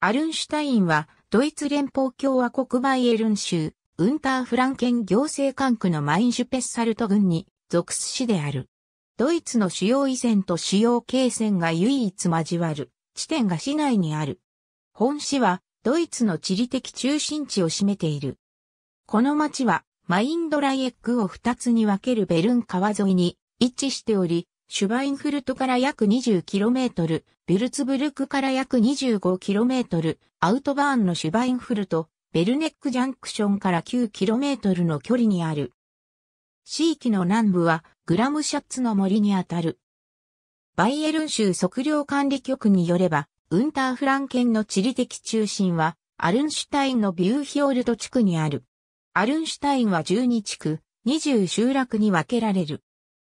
アルンシュタインは、ドイツ連邦共和国バイエルン州、ウンターフランケン行政管区のマインシュペッサルト郡に属す市である。ドイツの主要遺線と主要経線が唯一交わる地点が市内にある。本市はドイツの地理的中心地を占めている。この町はマインドライエックを二つに分けるベルン川沿いに位置しており、シュバインフルトから約 20km、ビルツブルクから約 25km、アウトバーンのシュバインフルト、ベルネックジャンクションから 9km の距離にある。地域の南部はグラムシャッツの森にあたる。バイエルン州測量管理局によれば、ウンターフランケンの地理的中心は、アルンシュタインのビューヒオルト地区にある。アルンシュタインは12地区、20集落に分けられる。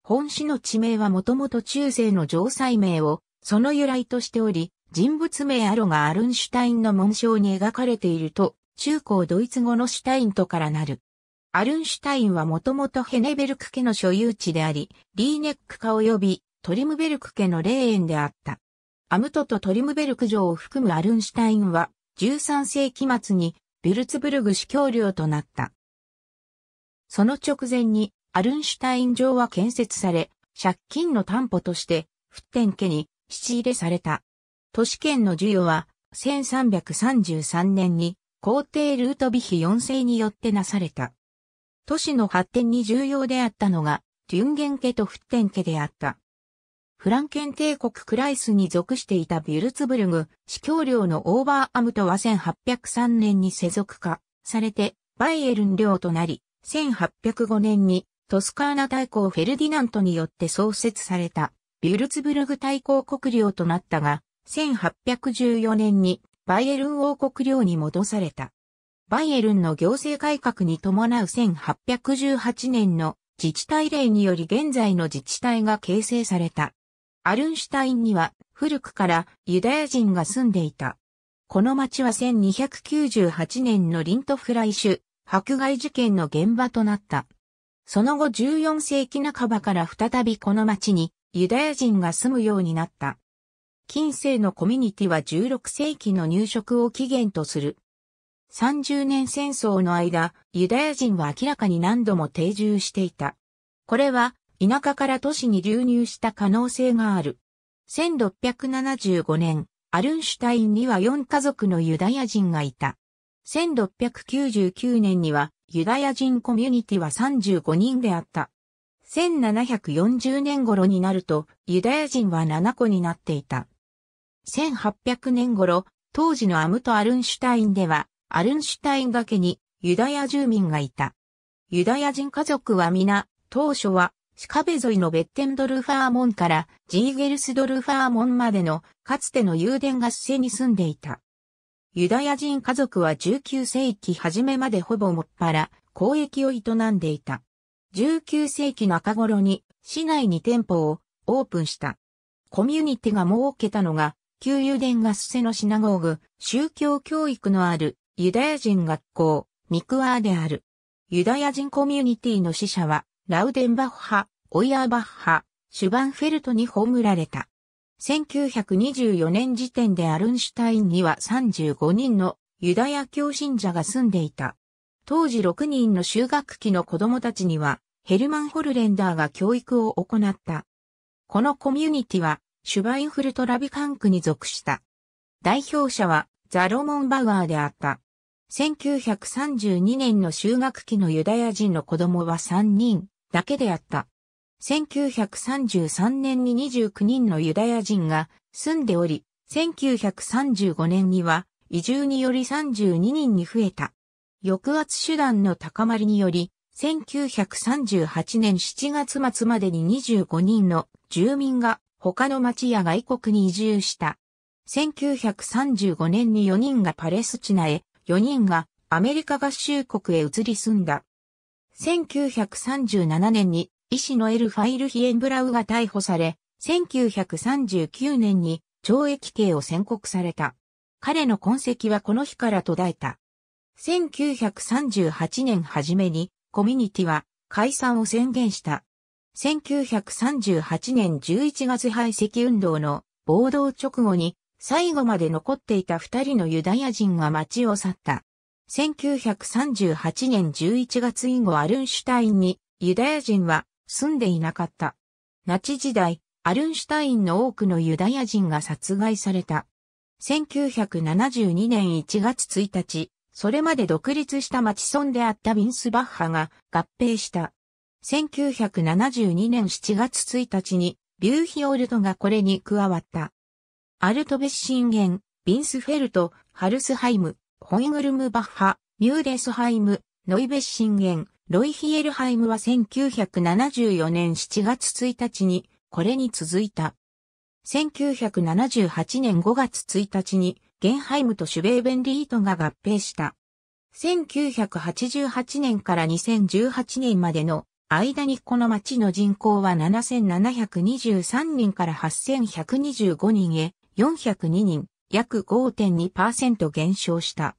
本市の地名はもともと中世の城塞名をその由来としており、人物名アロがアルンシュタインの紋章に描かれていると、中高ドイツ語のシュタインとからなる。アルンシュタインはもともとヘネベルク家の所有地であり、リーネック家及びトリムベルク家の霊園であった。アムトとトリムベルク城を含むアルンシュタインは、13世紀末にビルツブルグ司教領となった。その直前にアルンシュタイン城は建設され、借金の担保として、フッテン家に質入れされた。都市圏の授与は、1333年に皇帝ルートビヒ4世によってなされた。都市の発展に重要であったのが、トュンゲン家とフッテン家であった。フランケン帝国クライスに属していたビュルツブルグ、司教領のオーバーアムトは1803年に世俗化されて、バイエルン領となり、1805年にトスカーナ大公フェルディナントによって創設された、ビュルツブルグ大公国領となったが、1814年にバイエルン王国領に戻された。バイエルンの行政改革に伴う1818年の自治体令により現在の自治体が形成された。アルンシュタインには古くからユダヤ人が住んでいた。この町は1298年のリントフライシュ迫害事件の現場となった。その後14世紀半ばから再びこの町にユダヤ人が住むようになった。近世のコミュニティは16世紀の入植を起源とする。30年戦争の間、ユダヤ人は明らかに何度も定住していた。これは田舎から都市に流入した可能性がある。1675年、アルンシュタインには4家族のユダヤ人がいた。1699年にはユダヤ人コミュニティは35人であった。1740年頃になるとユダヤ人は7個になっていた。1800年頃、当時のアムト・アルンシュタインでは、アルンシュタインだけにユダヤ住民がいた。ユダヤ人家族は皆、当初はシカベ沿いのベッテンドルファー門からジーゲルスドルファー門までのかつてのユーデン合戦に住んでいた。ユダヤ人家族は19世紀初めまでほぼもっぱら交易を営んでいた。19世紀中頃に市内に店舗をオープンした。コミュニティが設けたのが、旧油田ガスセのシナゴーグ、宗教教育のあるユダヤ人学校、ミクワーである。ユダヤ人コミュニティの死者は、ラウデンバッハ、オイヤーバッハ、シュバンフェルトに葬られた。1924年時点でアルンシュタインには35人のユダヤ教信者が住んでいた。当時6人の修学期の子供たちにはヘルマン・ホルレンダーが教育を行った。このコミュニティはシュバインフルトラビカンクに属した。代表者はザロモン・バウアーであった。1932年の修学期のユダヤ人の子供は3人だけであった。1933年に29人のユダヤ人が住んでおり、1935年には移住により32人に増えた。抑圧手段の高まりにより、1938年7月末までに25人の住民が他の町や外国に移住した。1935年に4人がパレスチナへ、4人がアメリカ合衆国へ移り住んだ。1937年に医師のエル・ファイルヒエンブラウが逮捕され、1939年に懲役刑を宣告された。彼の痕跡はこの日から途絶えた。1938年初めにコミュニティは解散を宣言した。1938年11月排斥運動の暴動直後に最後まで残っていた二人のユダヤ人が街を去った。1938年11月以後アルンシュタインにユダヤ人は住んでいなかった。ナチ時代、アルンシュタインの多くのユダヤ人が殺害された。1972年1月1日、それまで独立した町村であったビンスバッハが合併した。1972年7月1日に、ビューヒオルトがこれに加わった。アルトベッシンゲン、ビンスフェルト、ハルスハイム、ホイグルムバッハ、ミューレスハイム、ノイベッシンゲン、ロイヒエルハイムは1974年7月1日に、これに続いた。1978年5月1日に、ゲンハイムとシュベーベンリートが合併した。1988年から2018年までの間にこの町の人口は7723人から8125人へ402人、約5.2%減少した。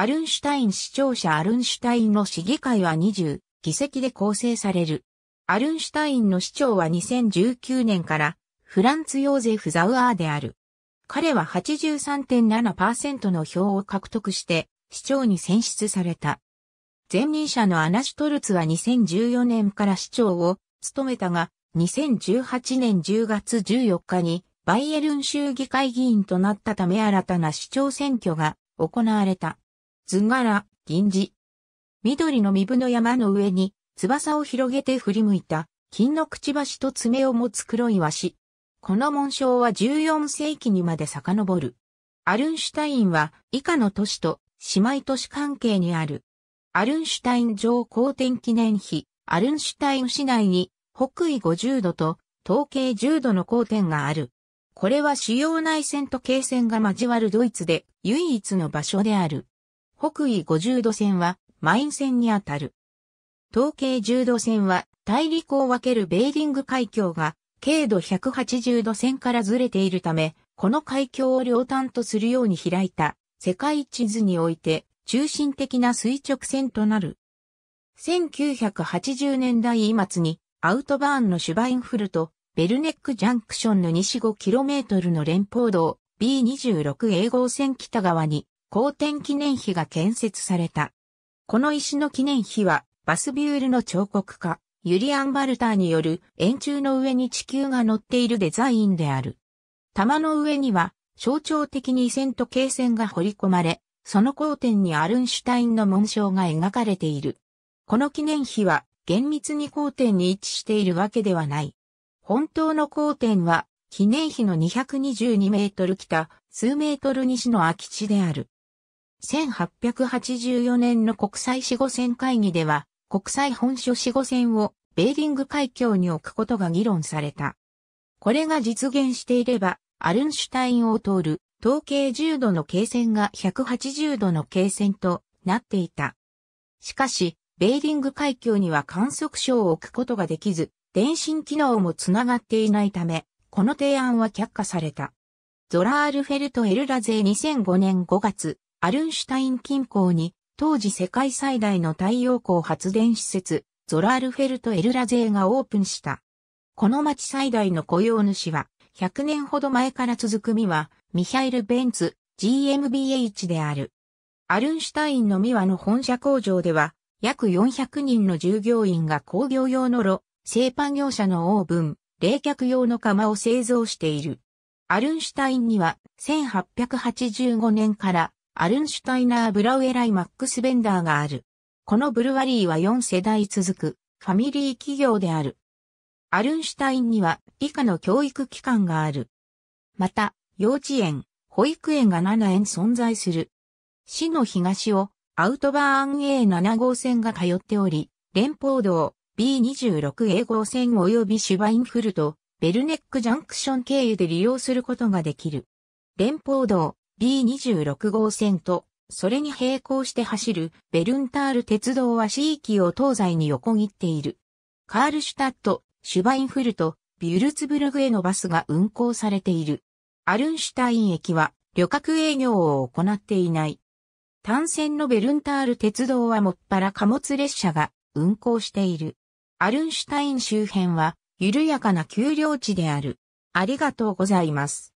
アルンシュタイン市庁舎アルンシュタインの市議会は20議席で構成される。アルンシュタインの市長は2019年からフランツ・ヨーゼフ・ザウアーである。彼は83.7%の票を獲得して市長に選出された。前任者のアナシュトルツは2014年から市長を務めたが、2018年10月14日にバイエルン州議会議員となったため新たな市長選挙が行われた。図柄、銀字。緑の身分の山の上に、翼を広げて振り向いた、金のくちばしと爪を持つ黒い和紙。この紋章は14世紀にまで遡る。アルンシュタインは以下の都市と姉妹都市関係にある。アルンシュタイン上公天記念碑、アルンシュタイン市内に北緯50度と東経10度の交点がある。これは主要内線と経線が交わるドイツで唯一の場所である。北緯50度線はマイン線にあたる。東経10度線は大陸を分けるベーリング海峡が経度180度線からずれているため、この海峡を両端とするように開いた世界地図において中心的な垂直線となる。1980年代末にアウトバーンのシュバインフルとベルネックジャンクションの西 5km の連邦道 B26 A 号線北側に公典記念碑が建設された。この石の記念碑は、バスビュールの彫刻家、ユリアン・バルターによる円柱の上に地球が乗っているデザインである。玉の上には、象徴的に線と経線が彫り込まれ、その交点にアルンシュタインの紋章が描かれている。この記念碑は厳密に交点に位置しているわけではない。本当の交点は記念碑の222メートル北数メートル西の空き地である。1884年の国際死後戦会議では、国際本書死後戦をベーリング海峡に置くことが議論された。これが実現していれば、アルンシュタインを通る統計10度の経線が180度の経線となっていた。しかし、ベーリング海峡には観測所を置くことができず、電信機能もつながっていないため、この提案は却下された。ゾラールフェルト・エルラゼ2005年5月、アルンシュタイン近郊に、当時世界最大の太陽光発電施設、ゾラールフェルト・エルラゼーがオープンした。この町最大の雇用主は、100年ほど前から続くミは、ミハイル・ベンツ、GMBH である。アルンシュタインのミワの本社工場では、約400人の従業員が工業用の炉、製パン業者のオーブン、冷却用の釜を製造している。アルンシュタインには1885年からアルンシュタイナー・ブラウエライ・マックス・ベンダーがある。このブルワリーは4世代続くファミリー企業である。アルンシュタインには以下の教育機関がある。また、幼稚園、保育園が7園存在する。市の東をアウトバーン A7 号線が通っており、連邦道 B26A 号線及びシュバインフルト、ベルネックジャンクション経由で利用することができる。連邦道 B26 号線と、それに並行して走るベルンタール鉄道は市域を東西に横切っている。カールシュタット、シュバインフルト、ビュルツブルグへのバスが運行されている。アルンシュタイン駅は旅客営業を行っていない。単線のベルンタール鉄道はもっぱら貨物列車が運行している。アルンシュタイン周辺は緩やかな丘陵地である。ありがとうございます。